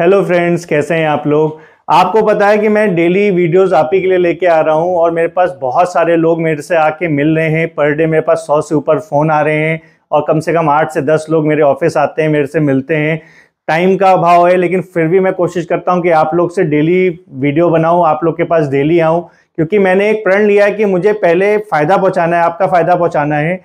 hello friends कैसे हैं आप लोग आपको पता है कि मैं डेली वीडियोस आप ही के लिए लेके आ रहा हूं और मेरे पास बहुत सारे लोग मेरे से आके मिल रहे हैं पर डे मेरे पास सौ से ऊपर फ़ोन आ रहे हैं और कम से कम आठ से दस लोग मेरे ऑफिस आते हैं मेरे से मिलते हैं टाइम का अभाव है लेकिन फिर भी मैं कोशिश करता हूँ कि आप लोग से डेली वीडियो बनाऊँ आप लोग के पास डेली आऊँ क्योंकि मैंने एक प्रण लिया है कि मुझे पहले फ़ायदा पहुँचाना है आपका फ़ायदा पहुँचाना है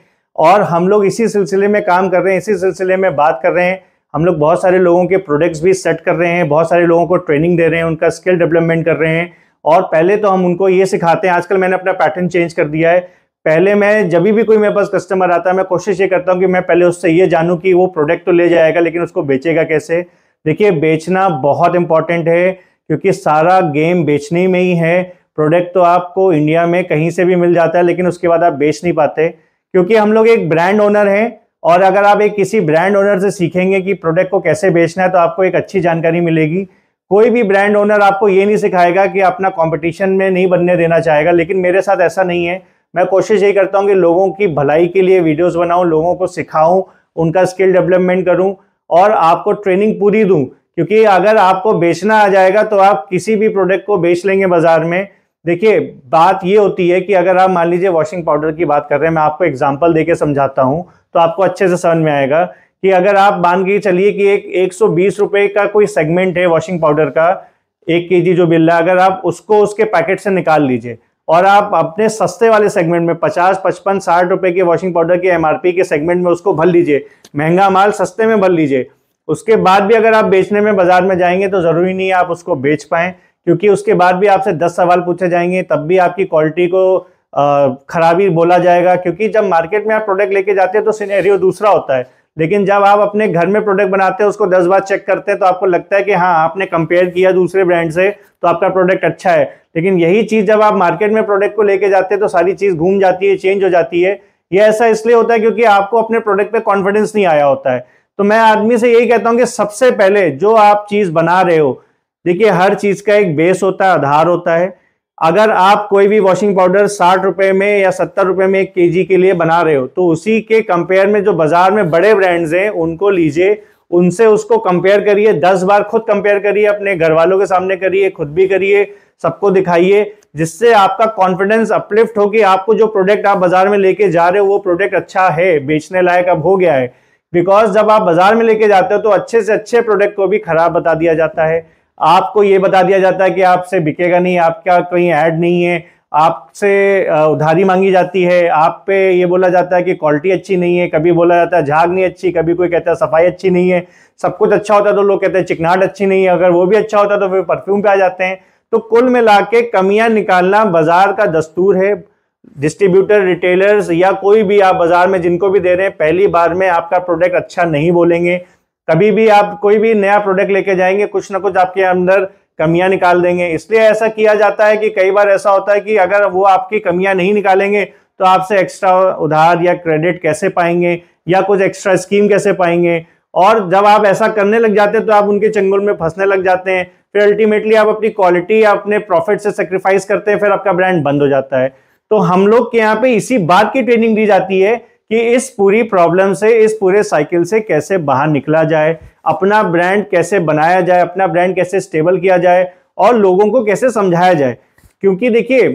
और हम लोग इसी सिलसिले में काम कर रहे हैं इसी सिलसिले में बात कर रहे हैं हम लोग बहुत सारे लोगों के प्रोडक्ट्स भी सेट कर रहे हैं बहुत सारे लोगों को ट्रेनिंग दे रहे हैं उनका स्किल डेवलपमेंट कर रहे हैं और पहले तो हम उनको ये सिखाते हैं आजकल मैंने अपना पैटर्न चेंज कर दिया है पहले मैं जब भी कोई मेरे पास कस्टमर आता है मैं कोशिश ये करता हूँ कि मैं पहले उससे ये जानूँ कि वो प्रोडक्ट तो ले जाएगा लेकिन उसको बेचेगा कैसे देखिए बेचना बहुत इंपॉर्टेंट है क्योंकि सारा गेम बेचने में ही है प्रोडक्ट तो आपको इंडिया में कहीं से भी मिल जाता है लेकिन उसके बाद आप बेच नहीं पाते क्योंकि हम लोग एक ब्रांड ओनर हैं और अगर आप एक किसी ब्रांड ओनर से सीखेंगे कि प्रोडक्ट को कैसे बेचना है तो आपको एक अच्छी जानकारी मिलेगी कोई भी ब्रांड ओनर आपको ये नहीं सिखाएगा कि अपना कंपटीशन में नहीं बनने देना चाहेगा लेकिन मेरे साथ ऐसा नहीं है मैं कोशिश यही करता हूँ कि लोगों की भलाई के लिए वीडियोस बनाऊँ लोगों को सिखाऊँ उनका स्किल डेवलपमेंट करूँ और आपको ट्रेनिंग पूरी दूँ क्योंकि अगर आपको बेचना आ जाएगा तो आप किसी भी प्रोडक्ट को बेच लेंगे बाज़ार में देखिए बात ये होती है कि अगर आप मान लीजिए वॉशिंग पाउडर की बात कर रहे हैं मैं आपको एग्जाम्पल देके समझाता हूँ तो आपको अच्छे से समझ में आएगा कि अगर आप मान के चलिए कि एक एक सौ का कोई सेगमेंट है वॉशिंग पाउडर का एक के जो बिल है अगर आप उसको उसके पैकेट से निकाल लीजिए और आप अपने सस्ते वाले सेगमेंट में पचास पचपन साठ रुपए के वॉशिंग पाउडर के एमआरपी के सेगमेंट में उसको भर लीजिए महंगा माल सस्ते में भर लीजिए उसके बाद भी अगर आप बेचने में बाजार में जाएंगे तो ज़रूरी नहीं है आप उसको बेच पाए क्योंकि उसके बाद भी आपसे दस सवाल पूछे जाएंगे तब भी आपकी क्वालिटी को खराबी बोला जाएगा क्योंकि जब मार्केट में आप प्रोडक्ट लेके जाते हैं तो सिनेरियो दूसरा होता है लेकिन जब आप अपने घर में प्रोडक्ट बनाते हैं उसको दस बार चेक करते हैं तो आपको लगता है कि हाँ आपने कंपेयर किया दूसरे ब्रांड से तो आपका प्रोडक्ट अच्छा है लेकिन यही चीज़ जब आप मार्केट में प्रोडक्ट को लेके जाते हैं तो सारी चीज़ घूम जाती है चेंज हो जाती है ये ऐसा इसलिए होता है क्योंकि आपको अपने प्रोडक्ट पर कॉन्फिडेंस नहीं आया होता है तो मैं आदमी से यही कहता हूँ कि सबसे पहले जो आप चीज़ बना रहे हो देखिए हर चीज का एक बेस होता है आधार होता है अगर आप कोई भी वॉशिंग पाउडर साठ रुपए में या सत्तर रुपए में एक के के लिए बना रहे हो तो उसी के कंपेयर में जो बाजार में बड़े ब्रांड्स हैं उनको लीजिए उनसे उसको कंपेयर करिए दस बार खुद कंपेयर करिए अपने घर वालों के सामने करिए खुद भी करिए सबको दिखाइए जिससे आपका कॉन्फिडेंस अपलिफ्ट हो कि आपको जो प्रोडक्ट आप बाजार में लेके जा रहे हो वो प्रोडक्ट अच्छा है बेचने लायक अब हो गया है बिकॉज जब आप बाजार में लेके जाते हो तो अच्छे से अच्छे प्रोडक्ट को भी खराब बता दिया जाता है आपको ये बता दिया जाता है कि आपसे बिकेगा नहीं आपका कहीं ऐड नहीं है आपसे उधारी मांगी जाती है आप पे ये बोला जाता है कि क्वालिटी अच्छी नहीं है कभी बोला जाता है झाग नहीं अच्छी कभी कोई कहता है सफाई अच्छी नहीं है सब कुछ अच्छा होता है तो लोग कहते हैं चिकनाहट अच्छी नहीं है अगर वो भी अच्छा होता है तो फिर परफ्यूम पे आ जाते हैं तो कुल मिला के कमियाँ निकालना बाजार का दस्तूर है डिस्ट्रीब्यूटर रिटेलर्स या कोई भी आप बाजार में जिनको भी दे रहे हैं पहली बार में आपका प्रोडक्ट अच्छा नहीं बोलेंगे कभी भी आप कोई भी नया प्रोडक्ट लेके जाएंगे कुछ ना कुछ आपके अंदर कमियां निकाल देंगे इसलिए ऐसा किया जाता है कि कई बार ऐसा होता है कि अगर वो आपकी कमियां नहीं निकालेंगे तो आपसे एक्स्ट्रा उधार या क्रेडिट कैसे पाएंगे या कुछ एक्स्ट्रा स्कीम कैसे पाएंगे और जब आप ऐसा करने लग जाते हैं तो आप उनके चंगुल में फंसने लग जाते हैं फिर अल्टीमेटली आप अपनी क्वालिटी या अपने प्रॉफिट से सेक्रीफाइस करते हैं फिर आपका ब्रांड बंद हो जाता है तो हम लोग के यहाँ पे इसी बात की ट्रेनिंग दी जाती है कि इस पूरी प्रॉब्लम से इस पूरे साइकिल से कैसे बाहर निकला जाए अपना ब्रांड कैसे बनाया जाए अपना ब्रांड कैसे स्टेबल किया जाए और लोगों को कैसे समझाया जाए क्योंकि देखिए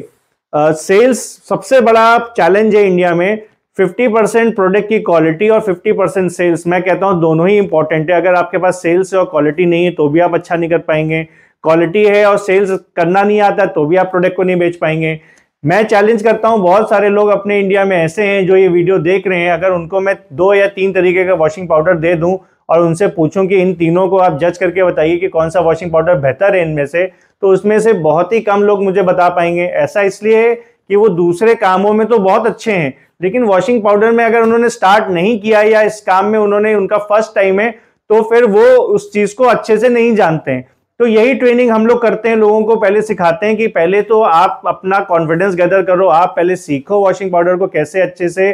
सेल्स सबसे बड़ा चैलेंज है इंडिया में 50 परसेंट प्रोडक्ट की क्वालिटी और 50 परसेंट सेल्स मैं कहता हूँ दोनों ही इंपॉर्टेंट है अगर आपके पास सेल्स और क्वालिटी नहीं है तो भी आप अच्छा नहीं कर पाएंगे क्वालिटी है और सेल्स करना नहीं आता तो भी आप प्रोडक्ट को नहीं बेच पाएंगे मैं चैलेंज करता हूं बहुत सारे लोग अपने इंडिया में ऐसे हैं जो ये वीडियो देख रहे हैं अगर उनको मैं दो या तीन तरीके का वॉशिंग पाउडर दे दूं और उनसे पूछूं कि इन तीनों को आप जज करके बताइए कि कौन सा वॉशिंग पाउडर बेहतर है इनमें से तो उसमें से बहुत ही कम लोग मुझे बता पाएंगे ऐसा इसलिए कि वो दूसरे कामों में तो बहुत अच्छे हैं लेकिन वॉशिंग पाउडर में अगर उन्होंने स्टार्ट नहीं किया या इस काम में उन्होंने उनका फर्स्ट टाइम है तो फिर वो उस चीज़ को अच्छे से नहीं जानते हैं तो यही ट्रेनिंग हम लोग करते हैं लोगों को पहले सिखाते हैं कि पहले तो आप अपना कॉन्फिडेंस गैदर करो आप पहले सीखो वॉशिंग पाउडर को कैसे अच्छे से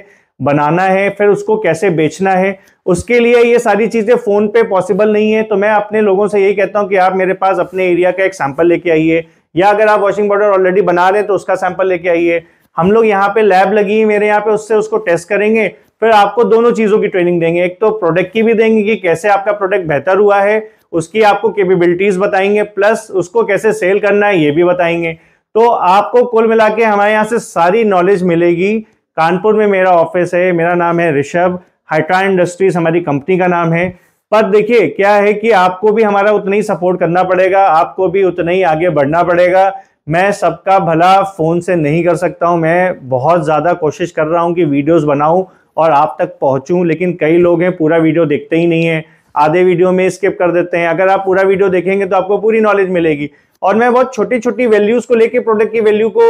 बनाना है फिर उसको कैसे बेचना है उसके लिए ये सारी चीज़ें फ़ोन पे पॉसिबल नहीं है तो मैं अपने लोगों से यही कहता हूँ कि आप मेरे पास अपने एरिया का एक सैंपल लेके आइए या अगर आप वॉशिंग पाउडर ऑलरेडी बना रहे हैं तो उसका सैंपल लेके आइए हम लोग यहाँ पे लैब लगी है मेरे यहाँ पे उससे उसको टेस्ट करेंगे फिर आपको दोनों चीज़ों की ट्रेनिंग देंगे एक तो प्रोडक्ट की भी देंगे कि कैसे आपका प्रोडक्ट बेहतर हुआ है उसकी आपको केपेबिलिटीज बताएंगे प्लस उसको कैसे सेल करना है ये भी बताएंगे तो आपको कुल मिला के हमारे यहाँ से सारी नॉलेज मिलेगी कानपुर में मेरा ऑफिस है मेरा नाम है ऋषभ हाइट्रा इंडस्ट्रीज हमारी कंपनी का नाम है पर देखिए क्या है कि आपको भी हमारा उतना ही सपोर्ट करना पड़ेगा आपको भी उतना ही आगे बढ़ना पड़ेगा मैं सबका भला फ़ोन से नहीं कर सकता हूं मैं बहुत ज़्यादा कोशिश कर रहा हूं कि वीडियोस बनाऊं और आप तक पहुंचूं लेकिन कई लोग हैं पूरा वीडियो देखते ही नहीं है आधे वीडियो में स्किप कर देते हैं अगर आप पूरा वीडियो देखेंगे तो आपको पूरी नॉलेज मिलेगी और मैं बहुत छोटी छोटी वैल्यूज को लेके प्रोडक्ट की वैल्यू को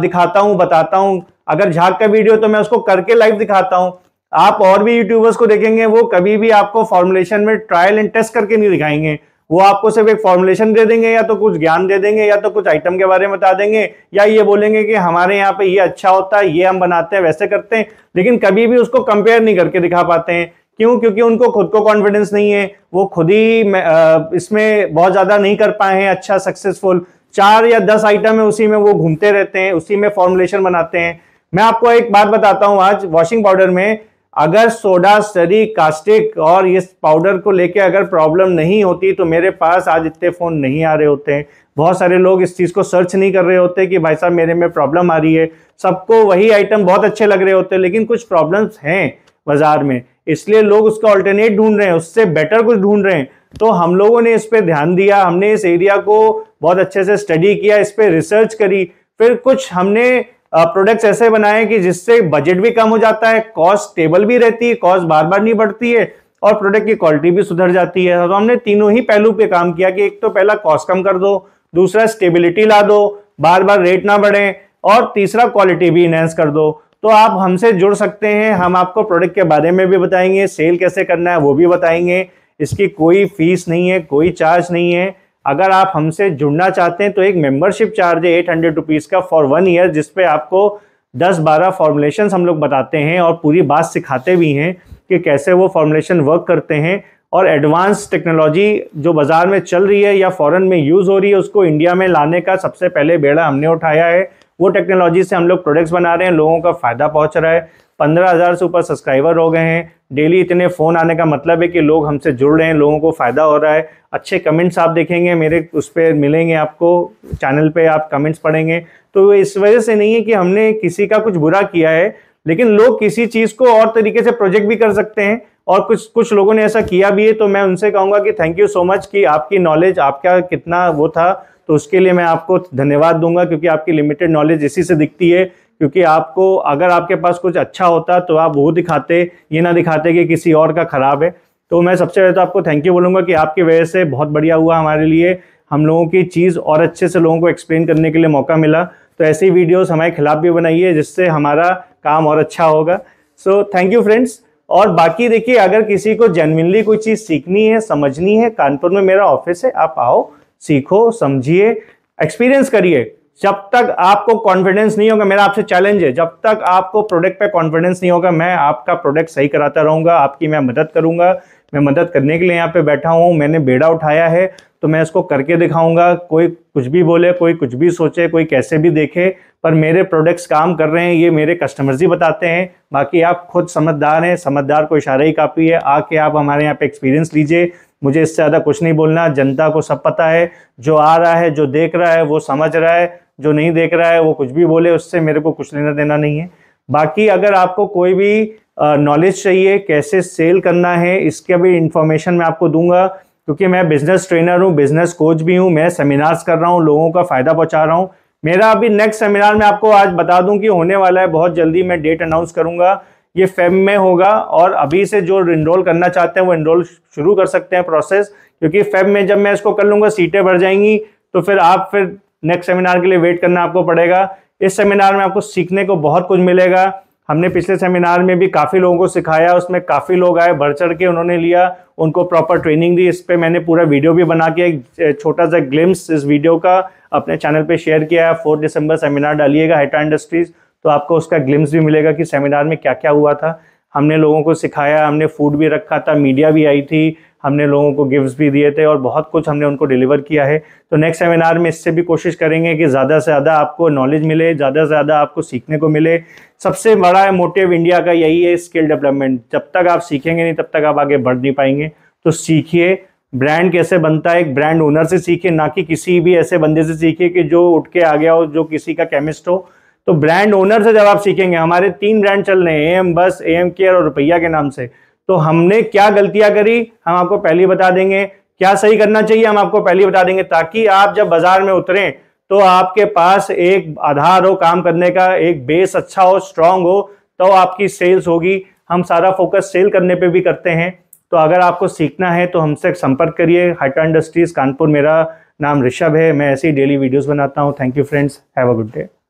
दिखाता हूँ बताता हूँ अगर झाक का वीडियो तो मैं उसको करके लाइव दिखाता हूँ आप और भी यूट्यूबर्स को देखेंगे वो कभी भी आपको फॉर्मुलेशन में ट्रायल एंड टेस्ट करके नहीं दिखाएंगे वो आपको सिर्फ एक फॉर्मुलेशन दे देंगे या तो कुछ ज्ञान दे देंगे या तो कुछ आइटम के बारे में बता देंगे या ये बोलेंगे कि हमारे यहाँ पे ये अच्छा होता है ये हम बनाते हैं वैसे करते हैं लेकिन कभी भी उसको कंपेयर नहीं करके दिखा पाते हैं क्यों क्योंकि उनको खुद को कॉन्फिडेंस नहीं है वो खुद ही इसमें बहुत ज़्यादा नहीं कर पाए हैं अच्छा सक्सेसफुल चार या दस आइटम है उसी में वो घूमते रहते हैं उसी में फॉर्मुलेशन बनाते हैं मैं आपको एक बात बताता हूँ आज वॉशिंग पाउडर में अगर सोडा सरी कास्टिक और इस पाउडर को लेके अगर प्रॉब्लम नहीं होती तो मेरे पास आज इतने फ़ोन नहीं आ रहे होते हैं बहुत सारे लोग इस चीज़ को सर्च नहीं कर रहे होते कि भाई साहब मेरे में प्रॉब्लम आ रही है सबको वही आइटम बहुत अच्छे लग रहे होते हैं लेकिन कुछ प्रॉब्लम्स हैं बाज़ार में इसलिए लोग उसका ऑल्टरनेट ढूंढ रहे हैं उससे बेटर कुछ ढूंढ रहे हैं तो हम लोगों ने इस पर ध्यान दिया हमने इस एरिया को बहुत अच्छे से स्टडी किया इस पर रिसर्च करी फिर कुछ हमने प्रोडक्ट्स ऐसे बनाए कि जिससे बजट भी कम हो जाता है कॉस्ट स्टेबल भी रहती है कॉस्ट बार बार नहीं बढ़ती है और प्रोडक्ट की क्वालिटी भी सुधर जाती है तो हमने तीनों ही पहलू पे काम किया कि एक तो पहला कॉस्ट कम कर दो दूसरा स्टेबिलिटी ला दो बार बार रेट ना बढ़े और तीसरा क्वालिटी भी इनहेंस कर दो तो आप हमसे जुड़ सकते हैं हम आपको प्रोडक्ट के बारे में भी बताएंगे सेल कैसे करना है वो भी बताएंगे इसकी कोई फीस नहीं है कोई चार्ज नहीं है अगर आप हमसे जुड़ना चाहते हैं तो एक मेंबरशिप चार्ज है एट हंड्रेड रुपीज़ का फॉर वन ईयर जिसपे आपको दस बारह फॉर्मुलेशन हम लोग बताते हैं और पूरी बात सिखाते भी हैं कि कैसे वो फॉर्मुलेशन वर्क करते हैं और एडवांस टेक्नोलॉजी जो बाज़ार में चल रही है या फ़ॉरन में यूज़ हो रही है उसको इंडिया में लाने का सबसे पहले बेड़ा हमने उठाया है वो टेक्नोलॉजी से हम लोग प्रोडक्ट्स बना रहे हैं लोगों का फ़ायदा पहुंच रहा है पंद्रह हज़ार से ऊपर सब्सक्राइबर हो गए हैं डेली इतने फ़ोन आने का मतलब है कि लोग हमसे जुड़ रहे हैं लोगों को फ़ायदा हो रहा है अच्छे कमेंट्स आप देखेंगे मेरे उस पर मिलेंगे आपको चैनल पर आप कमेंट्स पढ़ेंगे तो इस वजह से नहीं है कि हमने किसी का कुछ बुरा किया है लेकिन लोग किसी चीज़ को और तरीके से प्रोजेक्ट भी कर सकते हैं और कुछ कुछ लोगों ने ऐसा किया भी है तो मैं उनसे कहूँगा कि थैंक यू सो मच कि आपकी नॉलेज आपका कितना वो था तो उसके लिए मैं आपको धन्यवाद दूंगा क्योंकि आपकी लिमिटेड नॉलेज इसी से दिखती है क्योंकि आपको अगर आपके पास कुछ अच्छा होता तो आप वो दिखाते ये ना दिखाते कि किसी और का ख़राब है तो मैं सबसे पहले तो आपको थैंक यू बोलूँगा कि आपकी वजह से बहुत बढ़िया हुआ हमारे लिए हम लोगों की चीज़ और अच्छे से लोगों को एक्सप्लेन करने के लिए मौका मिला तो ऐसी वीडियोस हमारे खिलाफ भी बनाइए जिससे हमारा काम और अच्छा होगा सो थैंक यू फ्रेंड्स और बाकी देखिए अगर किसी को जेनविनली कोई चीज़ सीखनी है समझनी है कानपुर में मेरा ऑफिस है आप आओ सीखो समझिए एक्सपीरियंस करिए जब तक आपको कॉन्फिडेंस नहीं होगा मेरा आपसे चैलेंज है जब तक आपको प्रोडक्ट पे कॉन्फिडेंस नहीं होगा मैं आपका प्रोडक्ट सही कराता रहूंगा आपकी मैं मदद करूँगा मैं मदद करने के लिए यहाँ पे बैठा हूँ मैंने बेड़ा उठाया है तो मैं इसको करके दिखाऊंगा कोई कुछ भी बोले कोई कुछ भी सोचे कोई कैसे भी देखे पर मेरे प्रोडक्ट्स काम कर रहे हैं ये मेरे कस्टमर्स ही बताते हैं बाकी आप खुद समझदार हैं समझदार को इशारा ही काफ़ी है आके आप हमारे यहाँ पे एक्सपीरियंस लीजिए मुझे इससे ज़्यादा कुछ नहीं बोलना जनता को सब पता है जो आ रहा है जो देख रहा है वो समझ रहा है जो नहीं देख रहा है वो कुछ भी बोले उससे मेरे को कुछ लेना देना नहीं है बाकी अगर आपको कोई भी नॉलेज चाहिए कैसे सेल करना है इसके भी इंफॉर्मेशन मैं आपको दूंगा क्योंकि मैं बिजनेस ट्रेनर हूँ बिजनेस कोच भी हूँ मैं सेमिनार्स कर रहा हूँ लोगों का फ़ायदा पहुँचा रहा हूँ मेरा अभी नेक्स्ट सेमिनार मैं आपको आज बता दूं कि होने वाला है बहुत जल्दी मैं डेट अनाउंस करूंगा ये फेम में होगा और अभी से जो इनरोल करना चाहते हैं वो इनरोल शुरू कर सकते हैं प्रोसेस क्योंकि फेम में जब मैं इसको कर लूँगा सीटें भर जाएंगी तो फिर आप फिर नेक्स्ट सेमिनार के लिए वेट करना आपको पड़ेगा इस सेमिनार में आपको सीखने को बहुत कुछ मिलेगा हमने पिछले सेमिनार में भी काफ़ी लोगों को सिखाया उसमें काफ़ी लोग आए बढ़ चढ़ के उन्होंने लिया उनको प्रॉपर ट्रेनिंग दी इस पर मैंने पूरा वीडियो भी बना के एक छोटा सा ग्लिम्स इस वीडियो का अपने चैनल पे शेयर किया है फोर्थ दिसंबर सेमिनार डालिएगा हेटा इंडस्ट्रीज़ तो आपको उसका ग्लिम्स भी मिलेगा कि सेमिनार में क्या क्या हुआ था हमने लोगों को सिखाया हमने फूड भी रखा था मीडिया भी आई थी हमने लोगों को गिफ्ट्स भी दिए थे और बहुत कुछ हमने उनको डिलीवर किया है तो नेक्स्ट सेमिनार में इससे भी कोशिश करेंगे कि ज़्यादा से ज़्यादा आपको नॉलेज मिले ज़्यादा से ज़्यादा आपको सीखने को मिले सबसे बड़ा मोटिव इंडिया का यही है स्किल डेवलपमेंट जब तक आप सीखेंगे नहीं तब तक आप आगे बढ़ नहीं पाएंगे तो सीखिए ब्रांड कैसे बनता है एक ब्रांड ओनर से सीखिए ना कि किसी भी ऐसे बंदे से सीखिए कि जो उठ के आ गया हो जो किसी का केमिस्ट हो तो ब्रांड ओनर से जब आप सीखेंगे हमारे तीन ब्रांड चल रहे हैं एम बस एम केयर और रुपया के नाम से तो हमने क्या गलतियां करी हम आपको पहले बता देंगे क्या सही करना चाहिए हम आपको पहले बता देंगे ताकि आप जब बाजार में उतरें तो आपके पास एक आधार हो काम करने का एक बेस अच्छा हो स्ट्रांग हो तो आपकी सेल्स होगी हम सारा फोकस सेल करने पे भी करते हैं तो अगर आपको सीखना है तो हमसे संपर्क करिए हाइटा इंडस्ट्रीज कानपुर मेरा नाम ऋषभ है मैं ऐसी डेली वीडियोस बनाता हूँ thank you friends have a good day